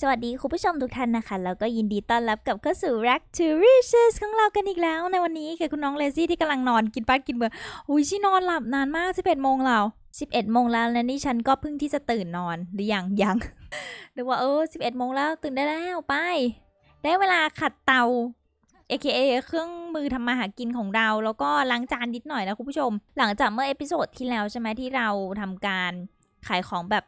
สวัสดี คุณผู้ชมทุกท่านนะคะแล้วก็ยินดีต้อนรับกับเข้าสู่ Rack to riches ของเรากันอีกแล้ว ในวันนี้คือคุณน้องเลซี่ที่กำลังนอนกินป้ากินเบื่ออุ้ยชีนอนหลับนานมาก 11 โมงแล้ว11 โมงแล้วและนี่ฉันก็เพิ่งที่จะตื่นนอนหรือยัง ยังหรือว่า เออ 11 โมงแล้ว ตื่นได้แล้วไป ได้เวลาขัดเตา AKA เครื่องมือทำมาหากินของเราแล้วก็ล้างจานนิดหน่อยนะคุณผู้ชม หลังจากเมื่อเอพิโซดที่แล้วใช่ไหมที่เราทำการขายของแบบ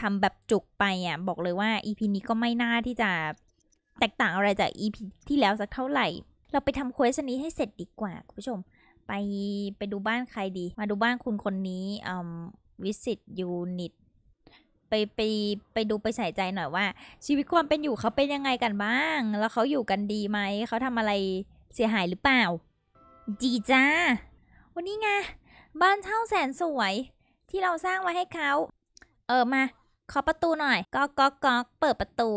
ทำแบบจุกไปอ่ะบอกเลยว่าอีพีนี้ก็ไม่น่าที่จะแตกต่างอะไรจากอีพีที่แล้วสักเท่าไหร่ เราไปทำเควสนี้ให้เสร็จดีกว่า คุณผู้ชม ไปไปดูบ้านใครดี มาดูบ้านคุณคนนี้อืมวิสิตยูนิตไปไปไปดูไปใส่ใจหน่อยว่า ชีวิตความเป็นอยู่เขาเป็นยังไงกันบ้าง แล้วเขาอยู่กันดีไหม เขาทำอะไรเสียหายหรือเปล่า ดีจ้า วันนี้ไงบ้านเช่าแสนสวย ที่เราสร้างไว้ให้เขาเออมาขอประตูหน่อย ก๊อกก๊อกเปิดประตู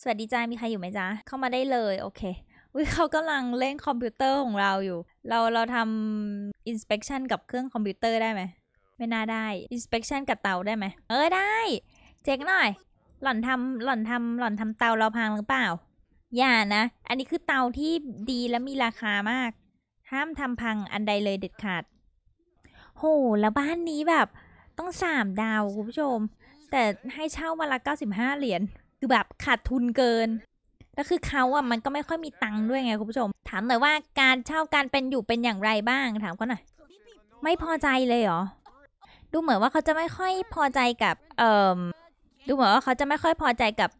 สวัสดีจ้ามีใครอยู่ไหมจ้า เข้ามาได้เลย โอเค วิเขากำลังเล่นคอมพิวเตอร์ของเราอยู่ เรา เราทำอินสเปกชันกับเครื่องคอมพิวเตอร์ได้ไหมไม่น่าได้อินสเปกชันกับเตาได้ไหมเออได้เจ๊กหน่อย หล่อนทำหล่อนทำหล่อนทำเตาเราพังหรือเปล่า อย่านะ อันนี้คือเตาที่ดีและมีราคามาก ห้ามทำพังอันใดเลยเด็ดขาด โห แล้วบ้านนี้แบบ ต้องสามดาวคุณผู้ชมแต่ให้เช่าวันละ 95 เหรียญ คือแบบขาดทุนเกิน แล้วคือเขาอ่ะมันก็ไม่ค่อยมีตังค์ด้วยไงคุณผู้ชม ถามหน่อยว่าการเช่าการเป็นอยู่เป็นอย่างไรบ้าง ถามเขาหน่อย ไม่พอใจเลยเหรอ ดูเหมือนว่าเขาจะไม่ค่อยพอใจกับเอ่อดูเหมือนว่าเขาจะไม่ค่อยพอใจกับ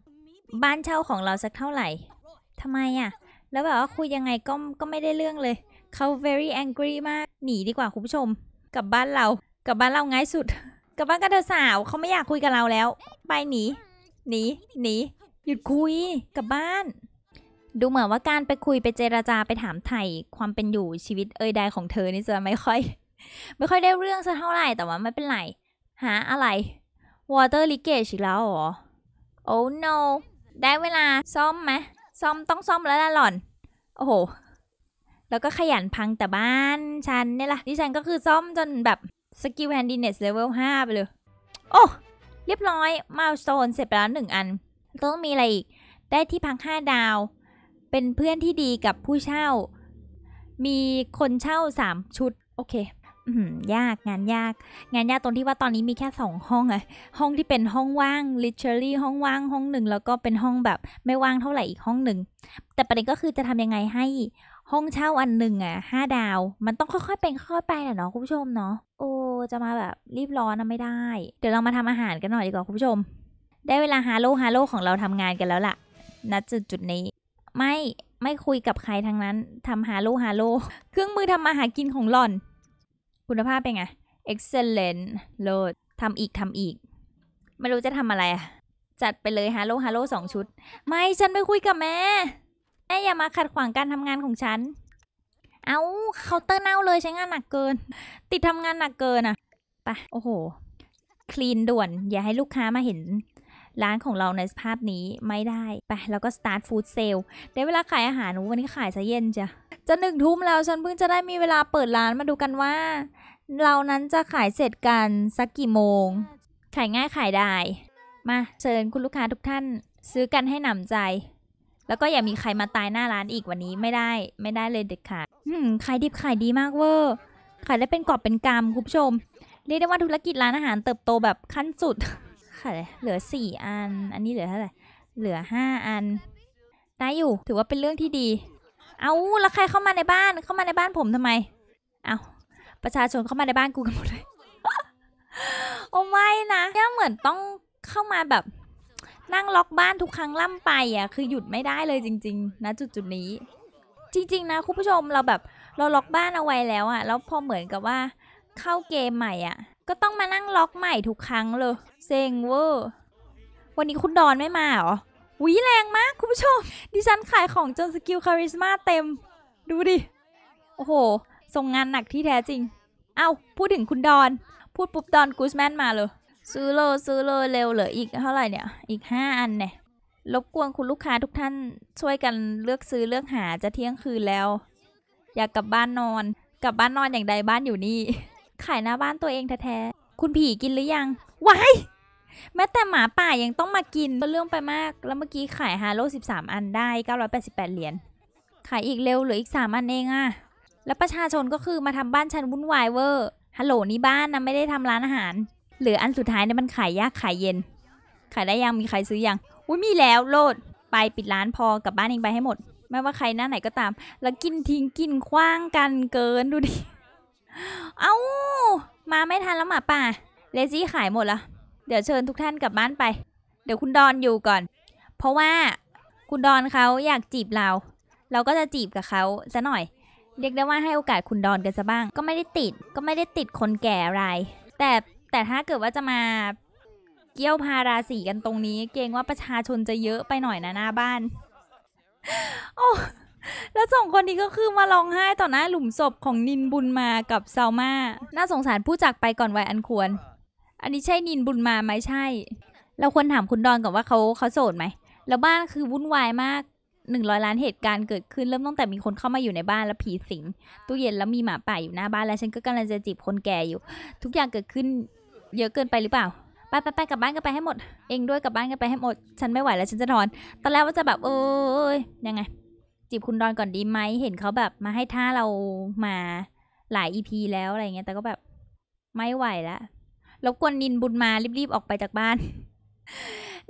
บ้านเช่าของเราสักเท่าไหร่ ทำไมอ่ะแล้วแบบว่าคุยยังไงก็ ก็ไม่ได้เรื่องเลย เขา very angry มาก หนีดีกว่าคุณผู้ชม กับบ้านเรา กับบ้านเราง่ายสุดกับบ้านกันเธอสาวเขาไม่อยากคุยกับเราแล้วไปหนีหนีหนีหยุดคุยกับบ้าน ดูเหมือนว่าการไปคุยไปเจราจาไปถามไถ่ความเป็นอยู่ชีวิตเอ่ยใดของเธอนี่จะไม่ค่อย ไม่ค่อยได้เรื่องสักเท่าไหร่แต่ว่าไม่เป็นไรหาอะไร water leakage อีกแล้วหรอ oh no ได้เวลาซ่อมไหมซ่อมต้องซ่อมแล้วล่ะหล่อน โอ้โหแล้วก็ขยันพังแต่บ้านฉันนี่แหละดิฉันก็คือซ่อมจนแบบสกิลแฮนดิเนสเลเวลห้าไปเลยโอ้ เรียบร้อยมาสโตนเสร็จไปแล้วหนึ่งอัน ต้องมีอะไรอีก ได้ที่พักห้าดาว เป็นเพื่อนที่ดีกับผู้เช่า มีคนเช่าสามชุด โอเคยากงานยาก งานยากตรงที่ว่าตอนนี้มีแค่สองห้องอะห้องที่เป็นห้องว่าง literally ห้องว่างห้องหนึ่งแล้วก็เป็นห้องแบบไม่ว่างเท่าไหร่อีกห้องหนึ่ง แต่ประเด็นก็คือจะทำยังไงให้ห้องเช่าอันหนึ่งอะห้าดาว มันต้องค่อยๆเป็นค่อยๆไปแหละเนาะคุณผู้ชมเนาะโอ้จะมาแบบรีบร้อนนะไม่ได้ เดี๋ยวเรามาทำอาหารกันหน่อยดีกว่าคุณผู้ชม ได้เวลาฮาโลฮาโลของเราทำงานกันแล้วล่ะณจุดจุดนี้ ไม่ไม่คุยกับใครทั้งนั้นทำฮาโลฮาโลเครื่องมือทำอาหารกินของหล่อน คุณภาพเป็นไง excellent โลดทำอีกทำอีก ไม่รู้จะทำอะไรอะจัดไปเลยฮาโลฮาโลสองชุดไม่ฉันไปคุยกับแม่อม่อย่ามาขัดขวางการทำงานของฉัน เอาเคาน์เตอร์เน่าเลยใช้งานหนักเกิน ติดทำงานหนักเกินอ่ะปะโอ้โห คลีนด่วน อย่าให้ลูกค้ามาเห็น ร้านของเราในสภาพนี้ไม่ได้ ไปแล้วก็ start food sale ได้เวลาขายอาหาร วันนี้ขายซะเย็นจ้ะ จะหนึ่งทุ่มแล้ว ฉันเพิ่งจะได้มีเวลาเปิดร้านมาดูกันว่า เรานั้นจะขายเสร็จกันสักกี่โมง ขายง่ายขายได้ มาเชิญคุณลูกค้าทุกท่านซื้อกันให้หนำใจแล้วก็อย่ามีใครมาตายหน้าร้านอีกวันนี้ไม่ได้ ไม่ได้เลยเด็ดขาดอืมขายดิบขายดีมากเวอร์ขายได้เป็นกอบเป็นกำคุณผู้ชมเรียกได้ว่าธุรกิจร้านอาหาร เติบโตแบบขั้นสุดขายเหลือสี่อัน อันนี้เหลือเท่าไหร่เหลือห้าอัน ได้อยู่ ถือว่าเป็นเรื่องที่ดี เอาแล้วใครเข้ามาในบ้านเข้ามาในบ้านผมทำไม เอาประชาชนเข้ามาในบ้านกูกันหมดเลยโอ้ไม่นะเนี่ยเหมือนต้องเข้ามาแบบนั่งล็อกบ้านทุกครั้งล่ำไปอ่ะคือหยุดไม่ได้เลยจริงๆนะจุดจุดนี้ จริงๆ นะคุณผู้ชมเราแบบ เราล็อกบ้านเอาไว้แล้วอ่ะ แล้วพอเหมือนกับว่า เข้าเกมใหม่อ่ะ ก็ต้องมานั่งล็อกใหม่ทุกครั้งเลยเซ็งเวอร์วันนี้คุณดอนไม่มาหรอวิแรงมากคุณผู้ชมดิฉันขายของจนสกิลคาริสมาเต็มดูดิโอ้โหส่งงานหนักที่แท้จริงเอา้าพูดถึงคุณดอนพูดปุ๊บดอนกูสแมนมาเลยซื้อเลยซื้อเลยเร็วเหลืออีกเท่าไหร่เนี่ย อีก 5 อันเนี่ยรบกวนคุณลูกค้าทุกท่านช่วยกันเลือกซื้อเลือกหาจะเที่ยงคืนแล้ว อยากกลับบ้านนอนกลับบ้านนอนอย่างใดบ้านอยู่นี่ขายหน้าบ้านตัวเองแท้ๆคุณผีกินหรือยังวายแม้แต่หมาป่ายังต้องมากินเรื่องไปมาก แล้วเมื่อกี้ขายฮาโลสสิบามอันได้เก้้ารอยแปดสิบแปดเหรียญขายอีกเร็วเหลืออีกสามอันเองอะแล้วประชาชนก็คือมาทำบ้านฉันวุ่นวายเวอร์ฮัลโหลนี่บ้านนะไม่ได้ทำร้านอาหารหรืออันสุดท้ายเนี่ยมันขายยากขายเย็น ขายได้ยังมีใครซื้อยัง อุ้ยมีแล้วโลดไปปิดร้านพอกลับบ้านเองไปให้หมด ไม่ว่าใครหน้าไหนก็ตาม แล้วกินทิ้งกินคว้างกันเกินดูดิ เอา้ามาไม่ทันแล้วหมาป่าเลซี่ขายหมดแล้ว เดี๋ยวเชิญทุกท่านกลับบ้านไป เดี๋ยวคุณดอนอยู่ก่อน เพราะว่าคุณดอนเขาอยากจีบเรา เราก็จะจีบกับเขาซะหน่อยเรียกได้ว่าให้โอกาสคุณดอนกันซะบ้างก็ไม่ได้ติด ก็ไม่ได้ติดคนแก่อะไรแต่แต่ถ้าเกิดว่าจะมาเกี่ยวพาราศีกันตรงนี้เกรงว่าประชาชนจะเยอะไปหน่อยนะหน้าบ้าน โอ้ แล้วสองคนนี้ก็คือมาร้องไห้ต่อหน้าหลุมศพของนินบุญมากับซามา น่าสงสารผู้จักไปก่อนวัยอันควร อันนี้ใช่นินบุญมาไหมใช่ เราควรถามคุณดอนก่อนว่าเขาเขาโสดไหม แล้วบ้านคือวุ่นวายมากหนึ่งร้อยล้านเหตุการณ์เกิดขึ้น เริ่มตั้งแต่มีคนเข้ามาอยู่ในบ้านแล้วผีสิง ตู้เย็นแล้วมีหมาป่าอยู่หน้าบ้านแล้วฉันก็กำลังจะจีบคนแก่อยู่ ทุกอย่างเกิดขึ้นเยอะเกินไปหรือเปล่า ไปไปไปกลับบ้านกันไปให้หมด เองด้วยกลับบ้านกันไปให้หมด ฉันไม่ไหวแล้วฉันจะนอน ตอนแรกว่าจะแบบ เอ้ยยังไงจีบคุณดอนก่อนดีไหมเห็นเขาแบบมาให้ท่าเรามาหลายอีพีแล้วอะไรเงี้ย แต่ก็แบบไม่ไหวแล้ว รบกวนนินบุญมารีบๆ ออกไปจากบ้าน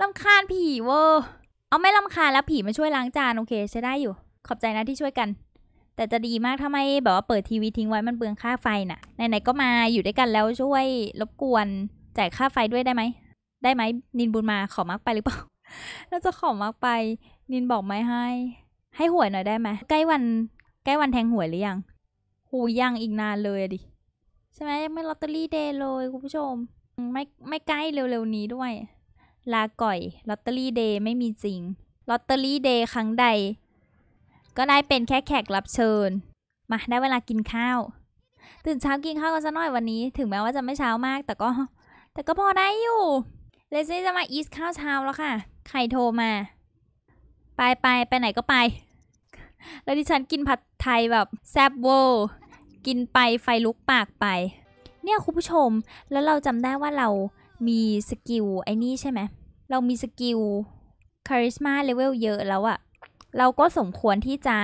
ลำคาญผีเวอร์เอาไม่ลำคาญแล้วผีมาช่วยล้างจานโอเคใช้ได้อยู่ ขอบใจนะที่ช่วยกันแต่จะดีมากถ้าไม่แบบว่าเปิดทีวีทิ้งไว้ มันเปลืองค่าไฟน่ะไหนๆก็มาอยู่ด้วยกันแล้วช่วยรบกวนจ่ายค่าไฟด้วยได้ไหม ได้ไหม นินบุญมา ขอมักไปหรือเปล่าเราจะขอมักไป นินบอกไม่ให้ ให้หวยหน่อยได้ไหมใกล้วันใกล้วันแทงหวยหรือยังหูยังอีกนานเลยดิ ใช่ไหมยังไม่ลอตเตอรี่เดย์เลย คุณผู้ชม ไม่ไม่ใกล้เร็วๆนี้ด้วย ลาก่อยลอตเตอรี่เดย์ไม่มีจริงลอตเตอรี่เดย์ครั้งใดก็ได้เป็นแค่แขกรับเชิญ มาได้เวลากินข้าวตื่นเช้ากินข้าวกันซะหน่อยวันนี้ ถึงแม้ว่าจะไม่เช้ามากแต่ก็แต่ก็พอได้อยู่เลซี่จะมาอีสข้าวเช้าแล้วค่ะใครโทรมา ไปไปไปไหนก็ไป แล้วดิฉันกินผัดไทยแบบแซ่บเวกินไปไฟลุกปากไป เนี่ยคุณผู้ชมแล้วเราจำได้ว่าเรามีสกิลไอ้นี่ใช่ไหมเรามีสกิลคาริสมาเลเวลเยอะแล้วอะเราก็สมควรที่จะ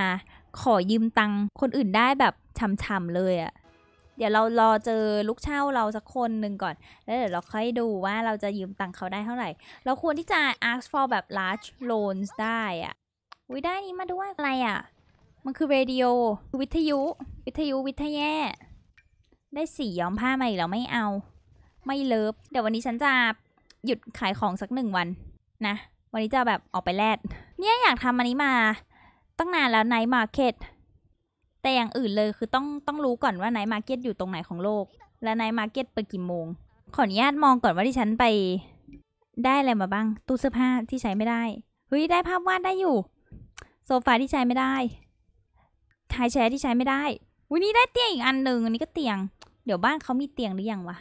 ขอยืมตังคนอื่นได้แบบช่ำๆเลยอะเดี๋ยวเรารอเจอลูกเช่าเราสักคนหนึ่งก่อน แล้วเดี๋ยวเราค่อยดูว่าเราจะยืมตังเขาได้เท่าไหร่ เราควรที่จะ ask for แบบ large loans ได้อะอุ้ยได้นี้มาด้วยอะไรอะมันคือเรดิโอวิทยุ วิทยุวิทยแย่ ได้สีย้อมผ้ามาอีกแล้วไม่เอา ไม่เลิฟเดี๋ยววันนี้ฉันจะหยุดขายของสักหนึ่งวันนะวันนี้จะแบบออกไปแลด เนี่ยอยากทำอันนี้มาตั้งนานแล้วไนท์มาร์เก็ตแต่อย่างอื่นเลยคือต้องต้องรู้ก่อนว่าไนท์มาร์เก็ตอยู่ตรงไหนของโลก และไนท์มาร์เก็ตเปิดกี่โมงขออนุญาตมองก่อนว่าที่ฉันไป ได้อะไรมาบ้าง ตู้เสื้อผ้าที่ใช้ไม่ได้เฮ้ยได้ภาพวาดได้อยู่โซฟาที่ใช้ไม่ได้ทายแชร์ที่ใช้ไม่ได้วันนี้ได้เตียงอีกอันหนึ่งอันนี้ก็เตียง เดี๋ยวบ้านเขามีเตียงหรือยังวะ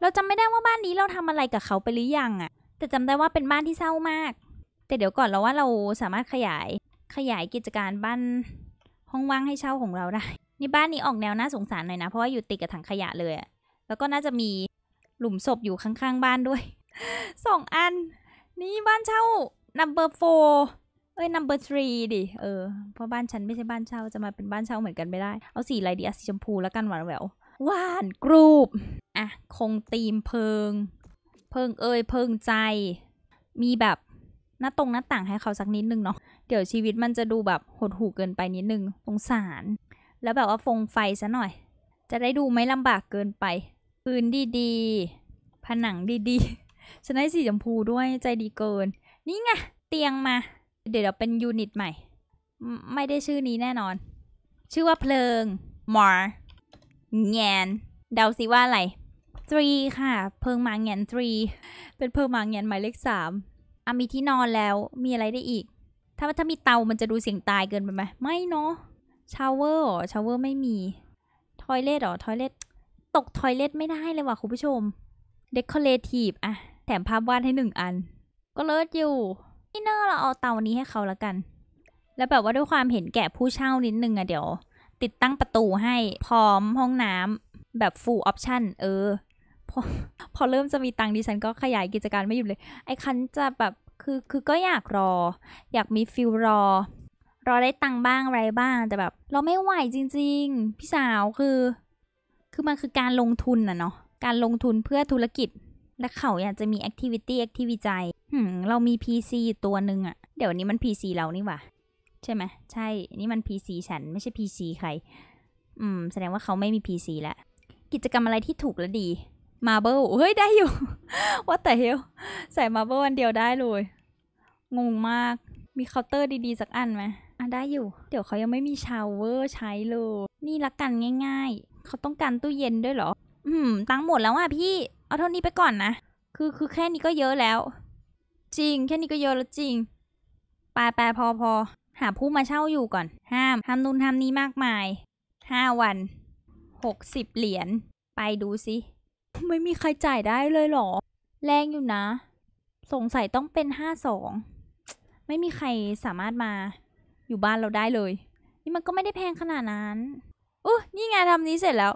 เราจำไม่ได้ว่าบ้านนี้เราทำอะไรกับเขาไปหรือยังอะแต่จำได้ว่าเป็นบ้านที่เศร้ามากแต่เดี๋ยวก่อนเราว่าเราสามารถขยายขยายกิจการบ้าน ห้องว่างให้เช่าของเราได้นี่บ้านนี้ออกแนวน่าสงสารหน่อยนะ เพราะว่าอยู่ติดกับถังขยะเลย แล้วก็น่าจะมีหลุมศพอยู่ข้างๆ บ้านด้วยสองอันนี่บ้านเช่า number four เอ้ย number three ดิ เออ เพราะบ้านฉันไม่ใช่บ้านเช่าจะมาเป็นบ้านเช่าเหมือนกันไม่ได้ เอาสีอะไรดีอสีชมพูแล้วกันหวานแหววว่านกรูปอ่ะ คงตีมเพิง เพิงเอ้ยเพิงใจ มีแบบหน้าตรงหน้าต่างให้เขาสักนิดนึงเนาะ เดี๋ยวชีวิตมันจะดูแบบหดหู่เกินไปนิดนึงสงสาร แล้วแบบว่าฟงไฟซะหน่อย จะได้ดูไม่ลำบากเกินไปพื้นดีๆ ผนังดีๆฉันได้สีชมพูด้วยใจดีเกิน นี่ไงเตียงมา เดี๋ยวเราเป็นยูนิตใหม่ ไม่ได้ชื่อนี้แน่นอน ชื่อว่าเพลิงมอร์แงน เดาสิว่าอะไรทรีค่ะ เพิงมางแงนทรีเป็นเพิงมางแงนหมายเลขสามอามีที่นอนแล้วมีอะไรได้อีก ถ้าถ้ามีเตา มันจะดูเสียงตายเกินไปไหมไม่เนาะชาวเวอร์หรอ ชาวเวอร์ไม่มี ทอยเลทหรอทอยเลทตกทอยเลทไม่ได้เลยว่ะคุณผู้ชม เดคอเรทีฟอะแถมภาพวาดให้หนึ่งอัน ก็เลิศอยู่ นี่เนอร์เราเอาเตานี้ให้เขาแล้วกัน แล้วแบบว่าด้วยความเห็นแก่ผู้เช่านิดนึงอะเดี๋ยว ติดตั้งประตูให้พร้อม ห้องน้ำแบบฟูลออปชั่นเออพอพอเริ่มจะมีตังค์ดิฉันก็ขยาย กิจการไม่หยุดเลย ไอ้คันจะแบบ คือ คือก็อยากรอ อยากมีฟิลรอ รอได้ตังค์บ้างไรบ้างแต่แบบ เราไม่ไหวจริงๆ พี่สาวคือ คือมันคือการลงทุนนะเนาะ การลงทุนเพื่อธุรกิจ และเขาอยากจะมีแอคทิวิตี้แอคทิวิจัยเรามี PC ตัวหนึ่งอะเดี๋ยวนี้มัน PC เรานี่หว่าใช่ไหม ใช่ นี่มัน PC ฉันไม่ใช่ PC ใคร อืม แสดงว่าเขาไม่มี PC แล้วกิจกรรมอะไรที่ถูกและดีมาเบิลเฮ้ย ได้อยู่ว่าแต่เฮลใส่มาเบิลวันเดียวได้เลย งงมาก มีเคาน์เตอร์ดี ๆ สักอันไหมอ่ะได้อยู่ เดี๋ยวเขายังไม่มีชาวเวอร์ใช้เลยนี่ละกันง่าย ๆ เขาต้องการตู้เย็นด้วยเหรอ อืม ตังหมดแล้วอ่ะพี่ เอาเท่านี้ไปก่อนนะ คือคือแค่นี้ก็เยอะแล้ว จริง แค่นี้ก็เยอะแล้วจริง ปลายปลายพอพอหาผู้มาเช่าอยู่ก่อน ห้ามห้ามนู่นห้ามนี้มากมายห้าวันหกสิบเหรียญไปดูสิไม่มีใครจ่ายได้เลยหรอ แรงอยู่นะ สงสัยต้องเป็นห้าสองไม่มีใครสามารถมา อยู่บ้านเราได้เลย นี่มันก็ไม่ได้แพงขนาดนั้นอู้นี่ไงทำนี้เสร็จแล้ว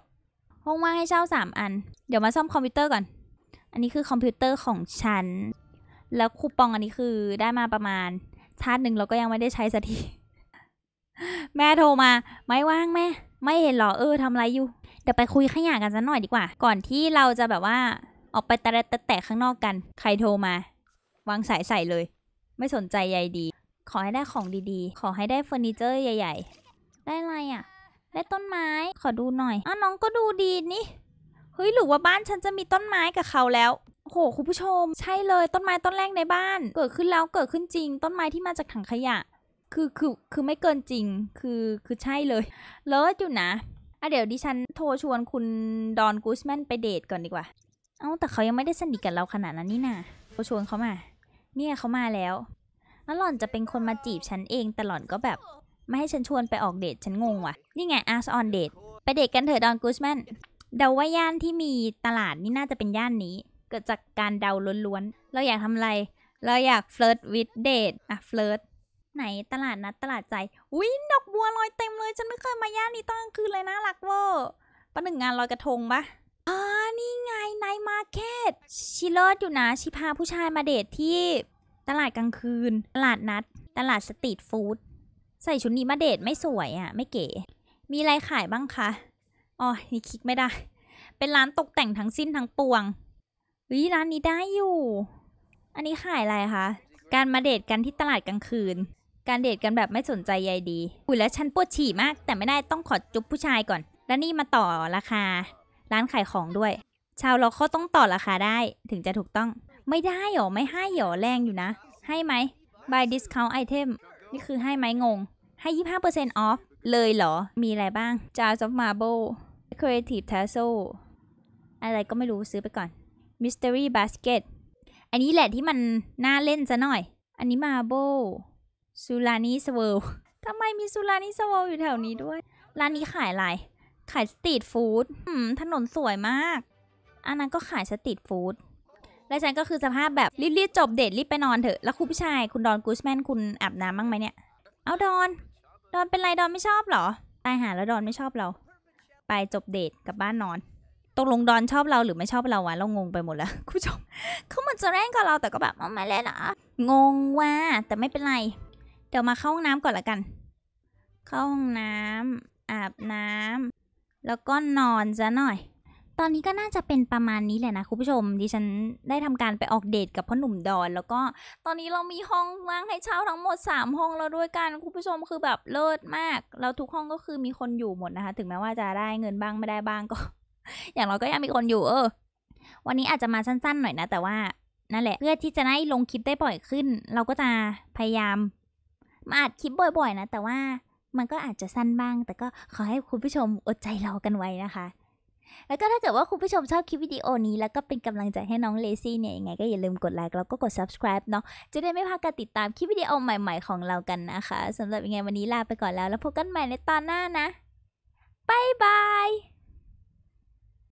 ห้องว่างให้เช่าสามอัน เดี๋ยวมาซ่อมคอมพิวเตอร์ก่อนอันนี้คือคอมพิวเตอร์ของฉัน แล้วคูปองอันนี้คือได้มาประมาณ ชาติหนึ่งเราก็ยังไม่ได้ใช้สักทีแม่โทรมาไม่ว่างแม่ไม่เห็นหรอเออทำอะไรอยู่ เดี๋ยวไปคุยขยะกันสักหน่อยดีกว่า ก่อนที่เราจะแบบว่าออกไปตะแตะแตะข้างนอกกัน ใครโทรมา วางสายใส่เลย ไม่สนใจใยดี ขอให้ได้ของดีๆ ขอให้ได้เฟอร์นิเจอร์ใหญ่ๆ ได้อะไรอ่ะ ได้ต้นไม้ขอดูหน่อย อ้าน้องก็ดูดีนี่เฮ้ยหรือว่าบ้านฉันจะมีต้นไม้กับเขาแล้วโอ้โหคุณผู้ชม ใช่เลยต้นไม้ต้นแรกในบ้านเกิดขึ้นแล้วเกิดขึ้นจริงต้นไม้ที่มาจากถังขยะคือ คือ คือไม่เกินจริง คือ คือใช่เลย เลิศอยู่นะ อ่ะ เดี๋ยวดิฉันโทรชวนคุณดอนกูสแมนไปเดทก่อนดีกว่า เอ้า แต่เขายังไม่ได้สนิทกับเราขนาดนั้นนี่นาโทรชวนเขามา เนี่ย เขามาแล้วแล้วหล่อนจะเป็นคนมาจีบฉันเองแต่หล่อนก็แบบ ไม่ให้ฉันชวนไปออกเดท ฉันงงว่ะ นี่ไงอร์ k ออนเดท ไปเดทกันเถอะดอนกูสแมน เดาว่าย่านที่มีตลาดนี่น่าจะเป็นย่านนี้ เกิดจากการเดาล้วนๆ เราอยากทำอะไร เราอยากเฟิร์ตวิดเดทอะเฟิร์ตไหนตลาดนัด ตลาดใจ อุ้ยดอกบัวลอยเต็มเลย ฉันไม่เคยมาย่านนี้ตอนกลางคืนเลยนะรักเวอร์ประหนึ่งงานลอยกระทงปะอ่านี่ไงนายมาเก็ตชิเลอดอยู่นะ ชิพาผู้ชายมาเดทที่ตลาดกลางคืน ตลาดนัด ตลาดสตรีทฟู้ดใส่ชุดนี้มาเดทไม่สวยอะ่ะ ไม่เก๋มีอะไรขายบ้างคะ อ๋อนี่คลิกไม่ได้ เป็นร้านตกแต่งทั้งสิ้นทั้งปวงวิร้านนี้ได้อยู่ อันนี้ขายอะไรคะ การมาเดทกันที่ตลาดกลางคืนการเดทกันแบบไม่สนใจใยดี อุ้ยแล้วฉันปวดฉี่มาก แต่ไม่ได้ต้องขอจุ๊บผู้ชายก่อน แล้วนี่มาต่อราคาร้านขายของด้วย ชาวเราเขาต้องต่อราคาได้ถึงจะถูกต้อง ไม่ได้หรอ ไม่ให้หรอแรงอยู่นะ ให้ไหม buy discount item นี่คือให้ไหมงง ให้ 25% off เลยเหรอมีอะไรบ้าง jars of marble creative tassel อะไรก็ไม่รู้ซื้อไปก่อน mystery basket อันนี้แหละที่มันน่าเล่นซะหน่อยอันนี้ marble ซูลานีสเวิลทำไมมีซูลานีสเวิลอยู่แถวนี้ด้วย ร้านนี้ขายอะไร ขายสตรีทฟู้ดถนนสวยมาก อันนั้นก็ขายสตรีทฟู้ด และฉันก็คือสภาพแบบรีบๆจบเดทรีบไปนอนเถอะ แล้วคุณผู้ชายคุณดอนกูชแมนคุณอาบน้ำบ้างไหมเนี่ย เอาดอน ดอนเป็นไร ดอนไม่ชอบเหรอ ตายหาแล้วดอนไม่ชอบเรา ไปจบเดทกลับบ้านนอน ตกลงดอนชอบเราหรือไม่ชอบเราวะ เรางงไปหมดแล้วคุณผู้ชมเขาเหมือนจะแร้งกับเราแต่ก็แบบไม่เล่นะงงว่ะ แต่ไม่เป็นไรเดี๋ยวมาเข้าห้องน้ำก่อนละกัน เข้าห้องน้ำอาบน้ำแล้วก็นอนซะหน่อย ตอนนี้ก็น่าจะเป็นประมาณนี้แหละนะ คุณผู้ชม ดิฉันได้ทำการไปออกเดทกับพ่อหนุ่มดอน แล้วก็ ตอนนี้เรามีห้องว่างให้เช่าทั้งหมด3ห้องแล้วด้วยกัน คุณผู้ชมคือแบบ เลิศมากเราทุกห้องก็คือมีคนอยู่หมดนะคะ ถึงแม้ว่าจะได้เงินบ้างไม่ได้บ้างก็ อย่างเราก็ยังมีคนอยู่เออ วันนี้อาจจะมาสั้น ๆ หน่อยนะแต่ว่านั่นแหละเพื่อที่จะได้ลงคลิปได้บ่อยขึ้น เราก็จะพยายามมาอัดคลิปบ่อยๆนะแต่ว่ามันก็อาจจะสั้นบ้าง แต่ก็ขอให้คุณผู้ชมอดใจรอกันไว้นะคะ แล้วก็ถ้าเกิดว่าคุณผู้ชมชอบคลิปวิดีโอนี้ แล้วก็เป็นกำลังใจให้น้องเลซี่เนี่ยยังไง ก็อย่าลืมกดไลค์แล้วก็กด subscribe เนาะจะได้ไม่พลาดการติดตามคลิปวิดีโอใหม่ๆของเรากันนะคะสำหรับยังไงวันนี้ลาไปก่อนแล้วแล้วพบกันใหม่ในตอนหน้านะบายบาย